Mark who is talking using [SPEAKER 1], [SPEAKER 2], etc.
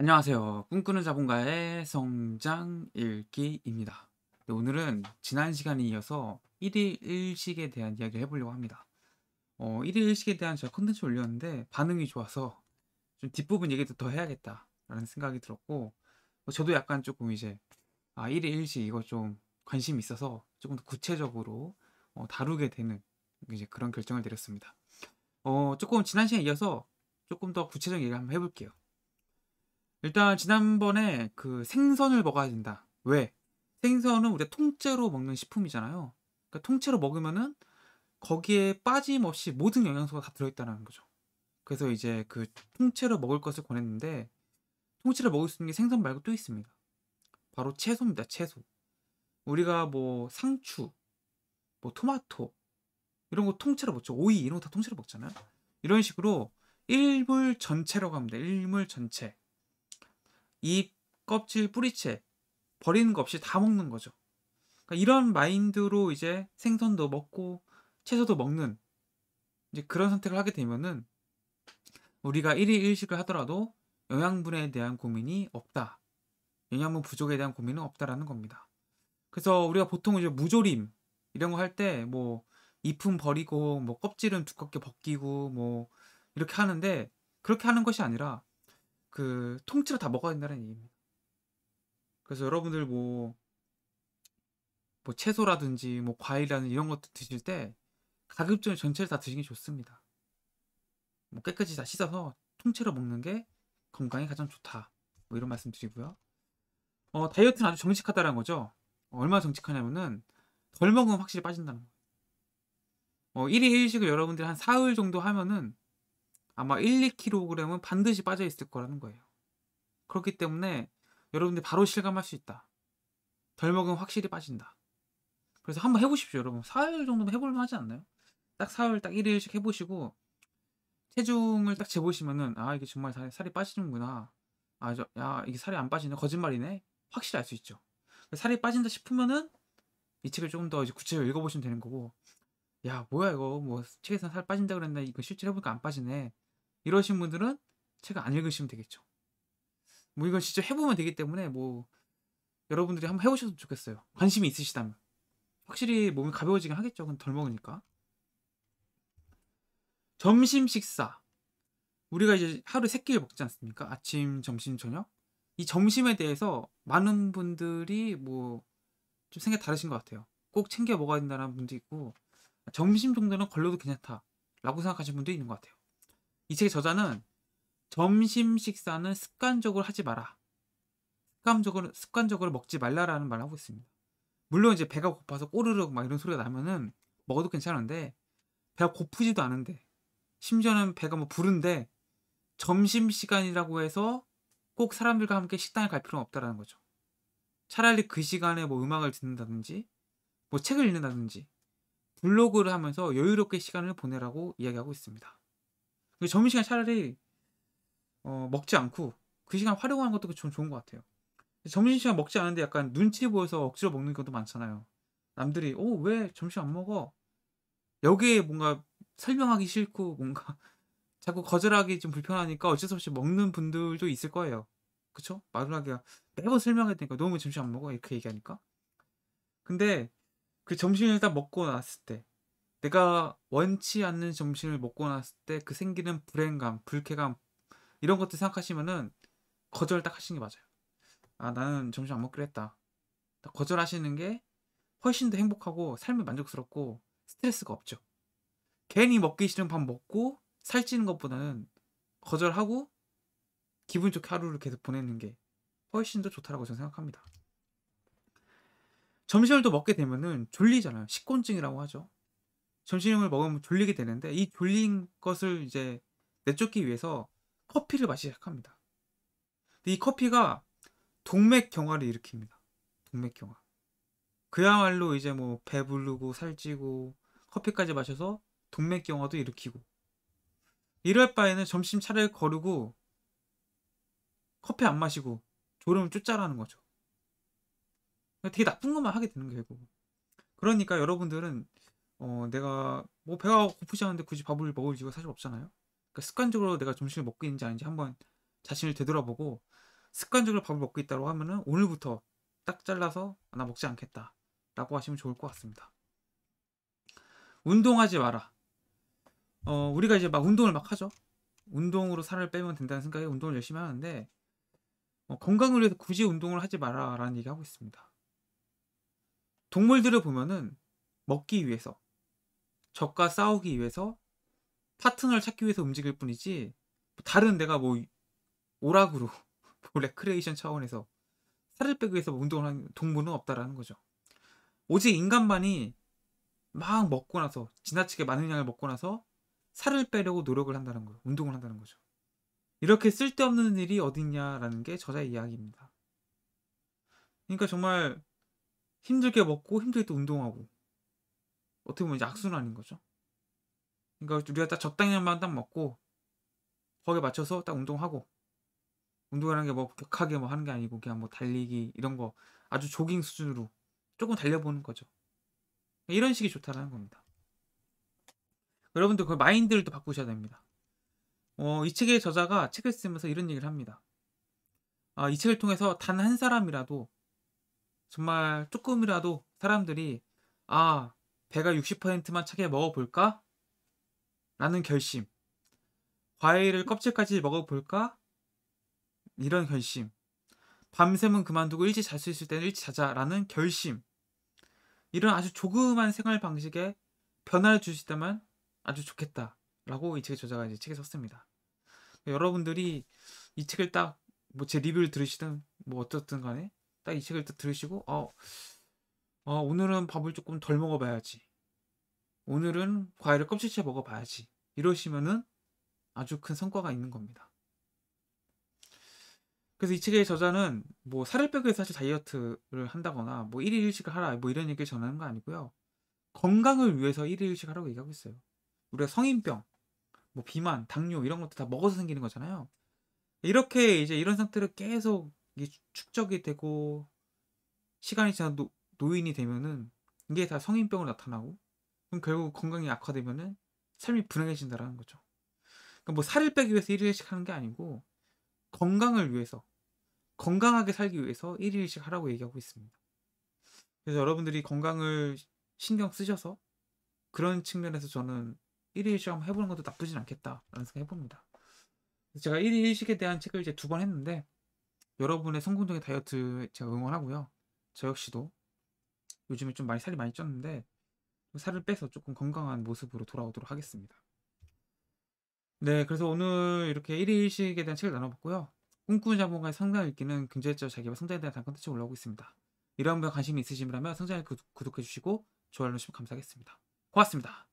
[SPEAKER 1] 안녕하세요. 꿈꾸는 자본가의 성장 읽기입니다. 네, 오늘은 지난 시간에 이어서 1일 1식에 대한 이야기를 해보려고 합니다. 어, 1일 1식에 대한 제가 컨텐츠 올렸는데 반응이 좋아서 좀 뒷부분 얘기도 더 해야겠다라는 생각이 들었고 어, 저도 약간 조금 이제 아, 1일 1식 이거 좀 관심이 있어서 조금 더 구체적으로 어, 다루게 되는 이제 그런 결정을 내렸습니다. 어, 조금 지난 시간에 이어서 조금 더 구체적인 얘기를 한번 해볼게요. 일단 지난번에 그 생선을 먹어야 된다. 왜? 생선은 우리가 통째로 먹는 식품이잖아요. 그러니까 통째로 먹으면은 거기에 빠짐없이 모든 영양소가 다 들어있다는 거죠. 그래서 이제 그 통째로 먹을 것을 권했는데 통째로 먹을 수 있는 게 생선 말고 또 있습니다. 바로 채소입니다. 채소. 우리가 뭐 상추, 뭐 토마토 이런 거 통째로 먹죠. 오이 이런 거 다 통째로 먹잖아요. 이런 식으로 일물 전체라고 합니다. 일물 전체. 잎, 껍질, 뿌리채 버리는 거 없이 다 먹는 거죠. 그러니까 이런 마인드로 이제 생선도 먹고 채소도 먹는 이제 그런 선택을 하게 되면은 우리가 1일 1식을 하더라도 영양분에 대한 고민이 없다. 영양분 부족에 대한 고민은 없다라는 겁니다. 그래서 우리가 보통 이제 무조림 이런 거 할 때 뭐 잎은 버리고 뭐 껍질은 두껍게 벗기고 뭐 이렇게 하는데 그렇게 하는 것이 아니라 그 통째로 다 먹어야 된다는 얘기입니다. 그래서 여러분들 뭐, 뭐 채소라든지 뭐 과일이라든지 이런 것도 드실 때 가급적 전체를 다 드시는 게 좋습니다. 뭐 깨끗이 다 씻어서 통째로 먹는 게 건강에 가장 좋다. 뭐 이런 말씀 드리고요. 어, 다이어트는 아주 정직하다는 거죠. 얼마나 정직하냐면은 덜 먹으면 확실히 빠진다는 거예요. 어, 1일 1식을 여러분들이 한 4일 정도 하면은 아마 1, 2kg은 반드시 빠져 있을 거라는 거예요. 그렇기 때문에 여러분들 바로 실감할 수 있다. 덜 먹으면 확실히 빠진다. 그래서 한번 해보십시오, 여러분. 4일 정도면 해볼만 하지 않나요? 딱 4일, 딱 1일씩 해보시고, 체중을 딱 재보시면은, 아, 이게 정말 살, 살이 빠지는구나. 아, 저, 야, 이게 살이 안 빠지네. 거짓말이네. 확실히 알 수 있죠. 살이 빠진다 싶으면은, 이 책을 좀 더 구체적으로 읽어보시면 되는 거고, 야, 뭐야, 이거. 뭐, 책에서살 빠진다 그랬나 이거 실제로 해보니까 안 빠지네. 이러신 분들은 책을 안 읽으시면 되겠죠. 뭐 이건 진짜 해보면 되기 때문에 뭐 여러분들이 한번 해보셔도 좋겠어요. 관심이 있으시다면. 확실히 몸이 가벼워지긴 하겠죠. 덜 먹으니까. 점심 식사. 우리가 이제 하루에 세 끼를 먹지 않습니까? 아침, 점심, 저녁. 이 점심에 대해서 많은 분들이 뭐 좀 생각 다르신 것 같아요. 꼭 챙겨 먹어야 된다는 분도 있고 점심 정도는 걸려도 괜찮다라고 생각하시는 분도 있는 것 같아요. 이 책의 저자는 점심 식사는 습관적으로 하지 마라. 습관적으로 습관적으로 먹지 말라라는 말을 하고 있습니다. 물론 이제 배가 고파서 꼬르륵 막 이런 소리가 나면은 먹어도 괜찮은데 배가 고프지도 않은데 심지어는 배가 뭐 부른데 점심 시간이라고 해서 꼭 사람들과 함께 식당에 갈 필요는 없다라는 거죠. 차라리 그 시간에 뭐 음악을 듣는다든지 뭐 책을 읽는다든지 블로그를 하면서 여유롭게 시간을 보내라고 이야기하고 있습니다. 그 점심시간 차라리 어, 먹지 않고 그 시간 활용하는 것도 좀 좋은 것 같아요. 점심시간 먹지 않은데 약간 눈치 보여서 억지로 먹는 것도 많잖아요. 남들이 어왜 점심 안 먹어? 여기에 뭔가 설명하기 싫고 뭔가 자꾸 거절하기 좀 불편하니까 어쩔 수 없이 먹는 분들도 있을 거예요. 그쵸? 마누라가 매번 설명해야 되니까 너무 점심 안 먹어 이렇게 얘기하니까 근데 그 점심을 딱 먹고 나왔을 때 내가 원치 않는 점심을 먹고 났을 때 그 생기는 불행감, 불쾌감 이런 것들 생각하시면은 거절 딱 하시는 게 맞아요. 아 나는 점심 안 먹기로 했다. 거절하시는 게 훨씬 더 행복하고 삶이 만족스럽고 스트레스가 없죠. 괜히 먹기 싫은 밥 먹고 살찌는 것보다는 거절하고 기분 좋게 하루를 계속 보내는 게 훨씬 더 좋다라고 저는 생각합니다. 점심을 또 먹게 되면은 졸리잖아요. 식곤증이라고 하죠. 점심을 먹으면 졸리게 되는데 이 졸린 것을 이제 내쫓기 위해서 커피를 마시기 시작합니다. 근데 이 커피가 동맥 경화를 일으킵니다. 동맥 경화. 그야말로 이제 뭐 배부르고 살찌고 커피까지 마셔서 동맥 경화도 일으키고 이럴 바에는 점심 차를 거르고 커피 안 마시고 졸음을 쫓자라는 거죠. 되게 나쁜 것만 하게 되는 거예요. 그러니까 여러분들은 어, 내가 뭐 배가 고프지 않은데 굳이 밥을 먹을 이유가 사실 없잖아요. 그러니까 습관적으로 내가 점심을 먹고 있는지 아닌지 한번 자신을 되돌아보고 습관적으로 밥을 먹고 있다고 하면은 오늘부터 딱 잘라서 나 먹지 않겠다 라고 하시면 좋을 것 같습니다. 운동하지 마라. 어, 우리가 이제 막 운동을 막 하죠. 운동으로 살을 빼면 된다는 생각에 운동을 열심히 하는데 어, 건강을 위해서 굳이 운동을 하지 마라라는 얘기하고 있습니다. 동물들을 보면은 먹기 위해서 적과 싸우기 위해서 파트너를 찾기 위해서 움직일 뿐이지 뭐 다른 내가 뭐 오락으로 뭐 레크레이션 차원에서 살을 빼기 위해서 뭐 운동을 하는 동물은 없다라는 거죠. 오직 인간만이 막 먹고 나서 지나치게 많은 양을 먹고 나서 살을 빼려고 노력을 한다는 거죠 운동을 한다는 거죠. 이렇게 쓸데없는 일이 어딨냐라는 게 저자의 이야기입니다. 그러니까 정말 힘들게 먹고 힘들게 또 운동하고 어떻게 보면 이제 악순환인 거죠. 그러니까 우리가 딱 적당량만 딱 먹고 거기에 맞춰서 딱 운동하고 운동이라는 게 뭐 격하게 뭐 하는 게 아니고 그냥 뭐 달리기 이런 거 아주 조깅 수준으로 조금 달려보는 거죠. 그러니까 이런 식이 좋다라는 겁니다. 여러분들 그 마인드를 또 바꾸셔야 됩니다. 어, 이 책의 저자가 책을 쓰면서 이런 얘기를 합니다. 아, 이 책을 통해서 단 한 사람이라도 정말 조금이라도 사람들이 아 배가 60%만 차게 먹어볼까? 라는 결심. 과일을 껍질까지 먹어볼까? 이런 결심. 밤샘은 그만두고 일찍 잘 수 있을 때는 일찍 자자라는 결심. 이런 아주 조그만 생활 방식에 변화를 줄 수 있다면 아주 좋겠다라고 이 책의 저자가 이제 책에 썼습니다. 여러분들이 이 책을 딱 뭐 제 리뷰를 들으시든 뭐 어떻든 간에 딱 이 책을 딱 들으시고 어 어, 오늘은 밥을 조금 덜 먹어봐야지. 오늘은 과일을 껍질째 먹어봐야지. 이러시면은 아주 큰 성과가 있는 겁니다. 그래서 이 책의 저자는 뭐 살을 빼기 위해서 사실 다이어트를 한다거나 뭐 1일 1식을 하라 뭐 이런 얘기를 전하는 거 아니고요. 건강을 위해서 1일 1식 하라고 얘기하고 있어요. 우리가 성인병, 뭐 비만, 당뇨 이런 것도 다 먹어서 생기는 거잖아요. 이렇게 이제 이런 상태로 계속 축적이 되고 시간이 지나도 노인이 되면은 이게 다 성인병으로 나타나고 그럼 결국 건강이 악화되면은 삶이 불행해진다라는 거죠. 그러니까 뭐 살을 빼기 위해서 일일식 하는 게 아니고 건강을 위해서 건강하게 살기 위해서 일일식 하라고 얘기하고 있습니다. 그래서 여러분들이 건강을 신경 쓰셔서 그런 측면에서 저는 일일식 한번 해보는 것도 나쁘진 않겠다라는 생각 해봅니다. 제가 일일식에 대한 책을 이제 두 번 했는데 여러분의 성공적인 다이어트 제가 응원하고요. 저 역시도 요즘에 좀 많이 살이 많이 쪘는데 살을 빼서 조금 건강한 모습으로 돌아오도록 하겠습니다. 네, 그래서 오늘 이렇게 1일식에 대한 책을 나눠봤고요. 꿈꾸는 자본가의 성장을 이끄는 경제적 자기와 성장에 대한 단 컨텐츠 올라오고 있습니다. 이런 분야 관심이 있으시라면 성장에 구독해주시고 좋아요 눌러주시면 감사하겠습니다. 고맙습니다.